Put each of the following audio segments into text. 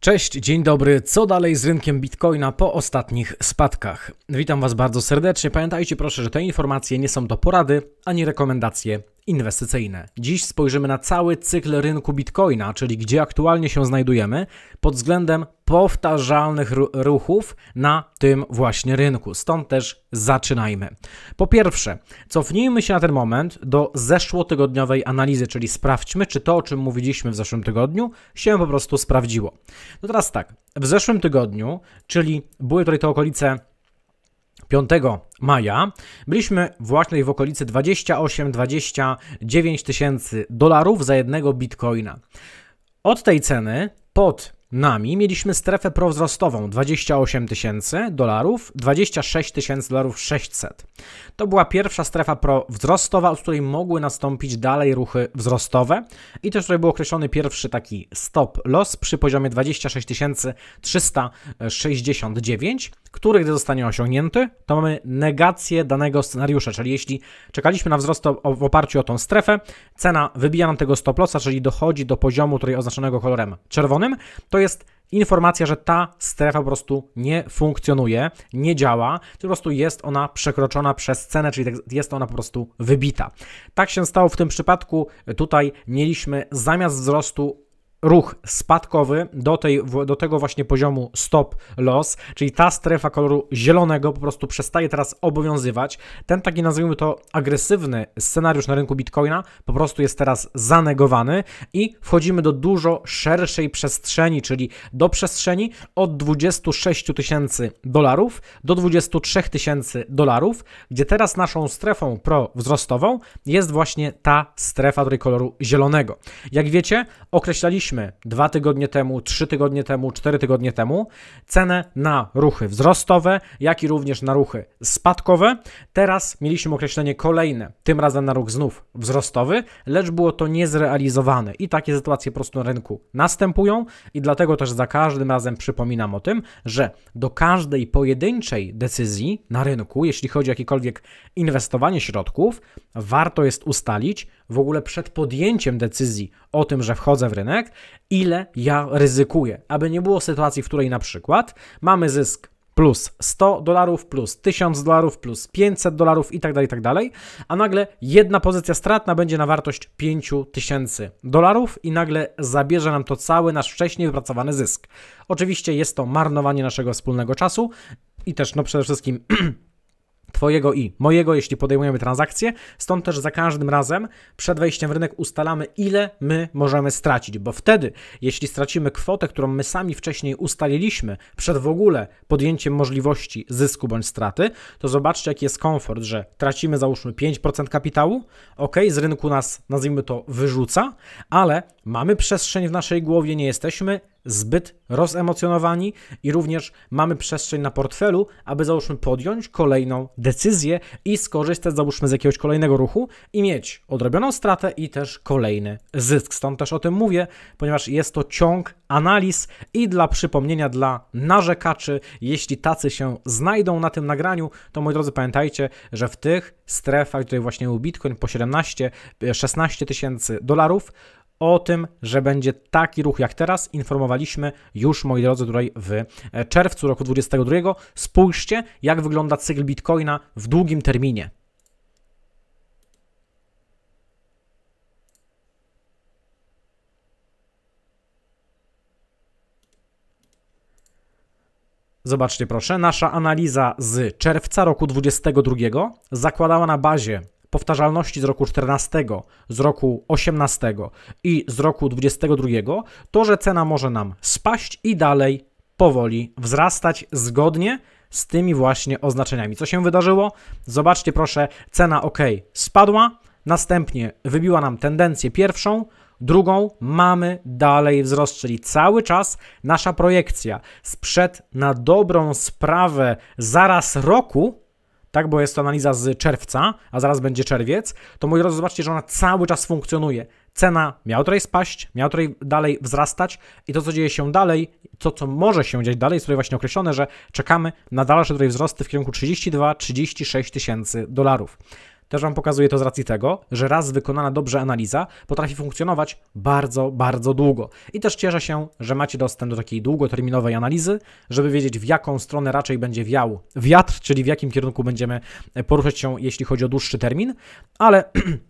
Cześć, dzień dobry. Co dalej z rynkiem Bitcoina po ostatnich spadkach? Witam Was bardzo serdecznie. Pamiętajcie proszę, że te informacje nie są to porady ani rekomendacje inwestycyjne. Dziś spojrzymy na cały cykl rynku bitcoina, czyli gdzie aktualnie się znajdujemy pod względem powtarzalnych ruchów na tym właśnie rynku. Stąd też zaczynajmy. Po pierwsze, cofnijmy się na ten moment do zeszłotygodniowej analizy, czyli sprawdźmy, czy to, o czym mówiliśmy w zeszłym tygodniu, się po prostu sprawdziło. No teraz tak, w zeszłym tygodniu, czyli były tutaj te okolice 5 maja byliśmy właśnie w okolicy 28-29 tysięcy dolarów za jednego bitcoina. Od tej ceny pod nami mieliśmy strefę prowzrostową 28 tysięcy dolarów, 26 tysięcy dolarów 600. To była pierwsza strefa prowzrostowa, od której mogły nastąpić dalej ruchy wzrostowe i też tutaj był określony pierwszy taki stop loss przy poziomie 26 369 który gdy zostanie osiągnięty, to mamy negację danego scenariusza, czyli jeśli czekaliśmy na wzrost w oparciu o tą strefę, cena wybija nam tego stop lossa, czyli dochodzi do poziomu tutaj oznaczonego kolorem czerwonym, to jest informacja, że ta strefa po prostu nie funkcjonuje, nie działa, po prostu jest ona przekroczona przez cenę, czyli tak, jest ona po prostu wybita. Tak się stało w tym przypadku. Tutaj mieliśmy zamiast wzrostu ruch spadkowy do, tej, do tego właśnie poziomu stop loss, czyli ta strefa koloru zielonego po prostu przestaje teraz obowiązywać. Ten taki nazwijmy to agresywny scenariusz na rynku Bitcoina po prostu jest teraz zanegowany i wchodzimy do dużo szerszej przestrzeni, czyli do przestrzeni od 26 tysięcy dolarów do 23 tysięcy dolarów, gdzie teraz naszą strefą prowzrostową jest właśnie ta strefa tutaj koloru zielonego. Jak wiecie, określaliśmy Mieliśmy dwa tygodnie temu, trzy tygodnie temu, cztery tygodnie temu cenę na ruchy wzrostowe, jak i również na ruchy spadkowe. Teraz mieliśmy określenie kolejne, tym razem na ruch znów wzrostowy, lecz było to niezrealizowane i takie sytuacje po prostu na rynku następują i dlatego też za każdym razem przypominam o tym, że do każdej pojedynczej decyzji na rynku, jeśli chodzi o jakiekolwiek inwestowanie środków, warto jest ustalić, w ogóle przed podjęciem decyzji o tym, że wchodzę w rynek, ile ja ryzykuję, aby nie było sytuacji, w której na przykład mamy zysk plus 100 dolarów, plus 1000 dolarów, plus 500 dolarów i tak dalej, i tak dalej, a nagle jedna pozycja stratna będzie na wartość 5000 dolarów i nagle zabierze nam to cały nasz wcześniej wypracowany zysk. Oczywiście jest to marnowanie naszego wspólnego czasu i też no przede wszystkim Twojego i mojego, jeśli podejmujemy transakcję. Stąd też za każdym razem przed wejściem w rynek ustalamy, ile my możemy stracić, bo wtedy, jeśli stracimy kwotę, którą my sami wcześniej ustaliliśmy przed w ogóle podjęciem możliwości zysku bądź straty, to zobaczcie, jaki jest komfort, że tracimy załóżmy 5% kapitału, ok, z rynku nas nazwijmy to wyrzuca, ale Mamy przestrzeń w naszej głowie, nie jesteśmy zbyt rozemocjonowani i również mamy przestrzeń na portfelu, aby załóżmy podjąć kolejną decyzję i skorzystać załóżmy z jakiegoś kolejnego ruchu i mieć odrobioną stratę i też kolejny zysk. Stąd też o tym mówię, ponieważ jest to ciąg analiz i dla przypomnienia dla narzekaczy, jeśli tacy się znajdą na tym nagraniu, to moi drodzy pamiętajcie, że w tych strefach, tutaj właśnie był Bitcoin po 17, 16 e, tysięcy dolarów, o tym, że będzie taki ruch jak teraz, informowaliśmy już, moi drodzy, tutaj w e, czerwcu roku 2022. Spójrzcie, jak wygląda cykl bitcoina w długim terminie. Zobaczcie proszę, nasza analiza z czerwca roku 2022 zakładała na bazie powtarzalności z roku 14, z roku 18 i z roku 22, to że cena może nam spaść i dalej powoli wzrastać zgodnie z tymi właśnie oznaczeniami. Co się wydarzyło? Zobaczcie proszę, cena OK spadła, następnie wybiła nam tendencję pierwszą, drugą mamy dalej wzrost, czyli cały czas nasza projekcja sprzed na dobrą sprawę zaraz roku tak, bo jest to analiza z czerwca, a zaraz będzie czerwiec, to moi drodzy, zobaczcie, że ona cały czas funkcjonuje. Cena miała tutaj spaść, miała tutaj dalej wzrastać i to, co dzieje się dalej, to, co może się dziać dalej, jest tutaj właśnie określone, że czekamy na dalsze tutaj wzrosty w kierunku 32-36 tysięcy dolarów. Też Wam pokazuję to z racji tego, że raz wykonana dobrze analiza potrafi funkcjonować bardzo, bardzo długo. I też cieszę się, że macie dostęp do takiej długoterminowej analizy, żeby wiedzieć w jaką stronę raczej będzie wiał wiatr, czyli w jakim kierunku będziemy e, poruszać się, jeśli chodzi o dłuższy termin, ale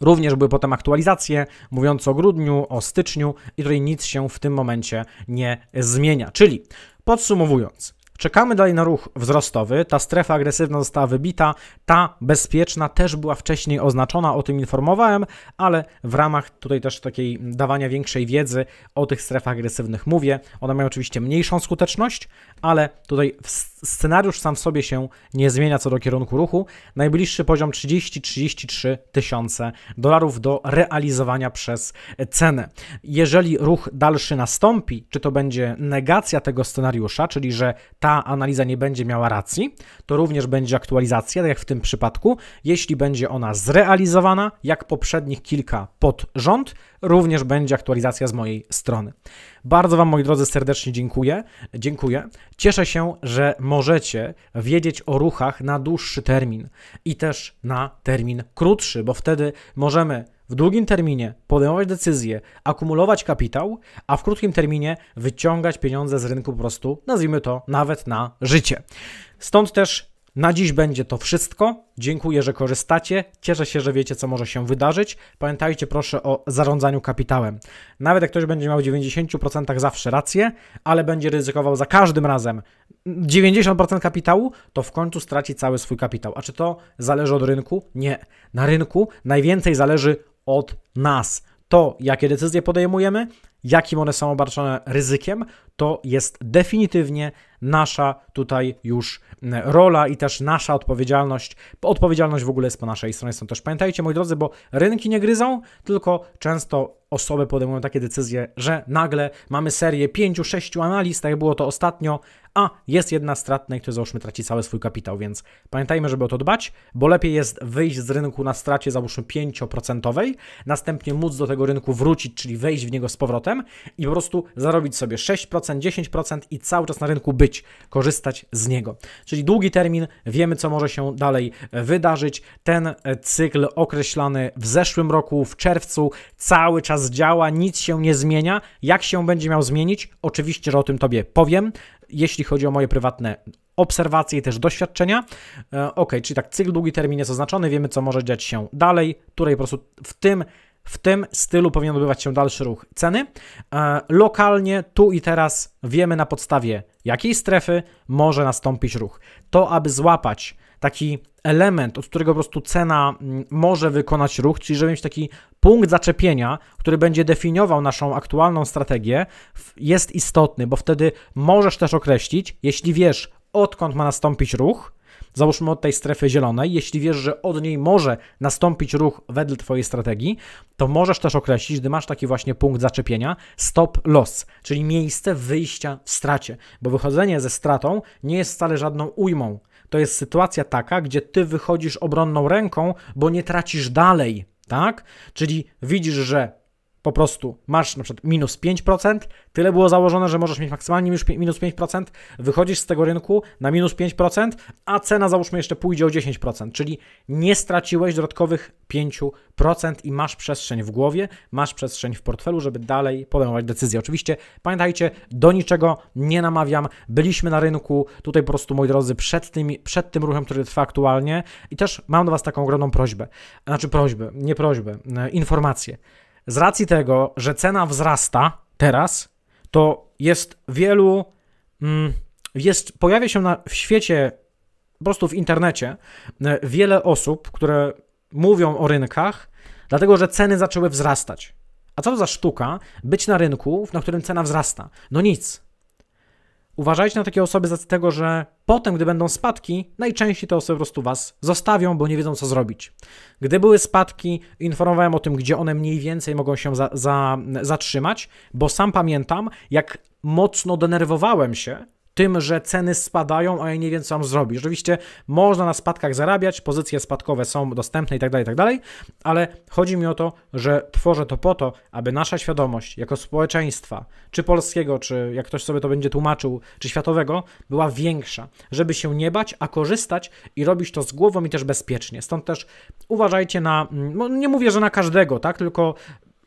Również były potem aktualizacje mówiąc o grudniu, o styczniu i tutaj nic się w tym momencie nie zmienia. Czyli podsumowując, Czekamy dalej na ruch wzrostowy. Ta strefa agresywna została wybita, ta bezpieczna też była wcześniej oznaczona, o tym informowałem, ale w ramach tutaj też takiej dawania większej wiedzy o tych strefach agresywnych mówię. One mają oczywiście mniejszą skuteczność, ale tutaj scenariusz sam w sobie się nie zmienia co do kierunku ruchu. Najbliższy poziom 30-33 tysiące dolarów do realizowania przez cenę. Jeżeli ruch dalszy nastąpi, czy to będzie negacja tego scenariusza, czyli że ta ta analiza nie będzie miała racji, to również będzie aktualizacja, tak jak w tym przypadku. Jeśli będzie ona zrealizowana, jak poprzednich kilka pod rząd, również będzie aktualizacja z mojej strony. Bardzo Wam, moi drodzy, serdecznie dziękuję. Dziękuję. Cieszę się, że możecie wiedzieć o ruchach na dłuższy termin i też na termin krótszy, bo wtedy możemy w długim terminie podejmować decyzje, akumulować kapitał, a w krótkim terminie wyciągać pieniądze z rynku po prostu, nazwijmy to nawet na życie. Stąd też na dziś będzie to wszystko. Dziękuję, że korzystacie. Cieszę się, że wiecie, co może się wydarzyć. Pamiętajcie proszę o zarządzaniu kapitałem. Nawet jak ktoś będzie miał w 90% zawsze rację, ale będzie ryzykował za każdym razem 90% kapitału, to w końcu straci cały swój kapitał. A czy to zależy od rynku? Nie. Na rynku najwięcej zależy od nas. To, jakie decyzje podejmujemy, jakim one są obarczone ryzykiem, to jest definitywnie nasza tutaj już rola i też nasza odpowiedzialność. Odpowiedzialność w ogóle jest po naszej stronie. Stąd też pamiętajcie, moi drodzy, bo rynki nie gryzą, tylko często osoby podejmują takie decyzje, że nagle mamy serię 5-6 analiz, tak jak było to ostatnio, a jest jedna stratna i ktoś załóżmy traci cały swój kapitał, więc pamiętajmy, żeby o to dbać, bo lepiej jest wyjść z rynku na stracie załóżmy 5%, następnie móc do tego rynku wrócić, czyli wejść w niego z powrotem, i po prostu zarobić sobie 6%, 10% i cały czas na rynku być, korzystać z niego. Czyli długi termin, wiemy co może się dalej e, wydarzyć. Ten e, cykl określany w zeszłym roku, w czerwcu, cały czas działa, nic się nie zmienia. Jak się będzie miał zmienić? Oczywiście, że o tym Tobie powiem, jeśli chodzi o moje prywatne obserwacje i też doświadczenia. E, ok, czyli tak, cykl długi termin jest oznaczony, wiemy co może dziać się dalej. Tutaj po prostu w tym w tym stylu powinien odbywać się dalszy ruch ceny. E, lokalnie, tu i teraz wiemy na podstawie jakiej strefy może nastąpić ruch. To, aby złapać taki element, od którego po prostu cena mm, może wykonać ruch, czyli żeby mieć taki punkt zaczepienia, który będzie definiował naszą aktualną strategię, jest istotny, bo wtedy możesz też określić, jeśli wiesz, odkąd ma nastąpić ruch, załóżmy od tej strefy zielonej, jeśli wiesz, że od niej może nastąpić ruch wedle Twojej strategii, to możesz też określić, gdy masz taki właśnie punkt zaczepienia, stop loss, czyli miejsce wyjścia w stracie, bo wychodzenie ze stratą nie jest wcale żadną ujmą. To jest sytuacja taka, gdzie Ty wychodzisz obronną ręką, bo nie tracisz dalej, tak? Czyli widzisz, że po prostu masz na przykład minus 5%, tyle było założone, że możesz mieć maksymalnie minus 5%, wychodzisz z tego rynku na minus 5%, a cena załóżmy jeszcze pójdzie o 10%, czyli nie straciłeś dodatkowych 5% i masz przestrzeń w głowie, masz przestrzeń w portfelu, żeby dalej podejmować decyzje. Oczywiście pamiętajcie, do niczego nie namawiam, byliśmy na rynku, tutaj po prostu moi drodzy, przed, tymi, przed tym ruchem, który trwa aktualnie i też mam do Was taką ogromną prośbę, znaczy prośbę, nie prośbę, e, informację z racji tego, że cena wzrasta teraz, to jest wielu. Mm, jest, pojawia się na, w świecie, po prostu w internecie, e, wiele osób, które mówią o rynkach, dlatego że ceny zaczęły wzrastać. A co to za sztuka być na rynku, na którym cena wzrasta? No nic. Uważajcie na takie osoby z tego, że potem, gdy będą spadki, najczęściej te osoby po prostu Was zostawią, bo nie wiedzą, co zrobić. Gdy były spadki, informowałem o tym, gdzie one mniej więcej mogą się za, za, zatrzymać, bo sam pamiętam, jak mocno denerwowałem się, tym, że ceny spadają, a ja nie wiem, co mam zrobić. Oczywiście można na spadkach zarabiać, pozycje spadkowe są dostępne tak i tak dalej, ale chodzi mi o to, że tworzę to po to, aby nasza świadomość jako społeczeństwa, czy polskiego, czy jak ktoś sobie to będzie tłumaczył, czy światowego, była większa, żeby się nie bać, a korzystać i robić to z głową i też bezpiecznie. Stąd też uważajcie na, mm, no nie mówię, że na każdego, tak, tylko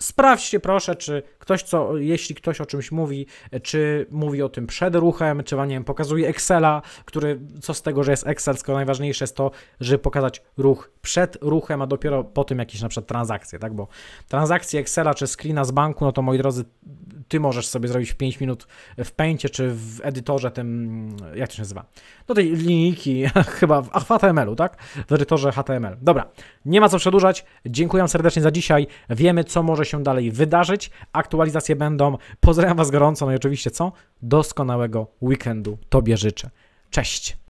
Sprawdźcie proszę, czy ktoś, co, jeśli ktoś o czymś mówi, czy mówi o tym przed ruchem, czy wam, nie wiem, pokazuje Excela, który, co z tego, że jest Excel, skoro najważniejsze jest to, żeby pokazać ruch przed ruchem, a dopiero po tym jakieś na przykład transakcje, tak, bo transakcje Excela czy screena z banku, no to moi drodzy, ty możesz sobie zrobić 5 minut w pęcie, czy w edytorze tym, jak to się nazywa, do tej linijki, chyba w HTML-u, tak, w edytorze HTML. Dobra, nie ma co przedłużać, dziękuję serdecznie za dzisiaj, wiemy, co może się dalej wydarzyć. Aktualizacje będą. Pozdrawiam Was gorąco, no i oczywiście co? Doskonałego weekendu Tobie życzę. Cześć!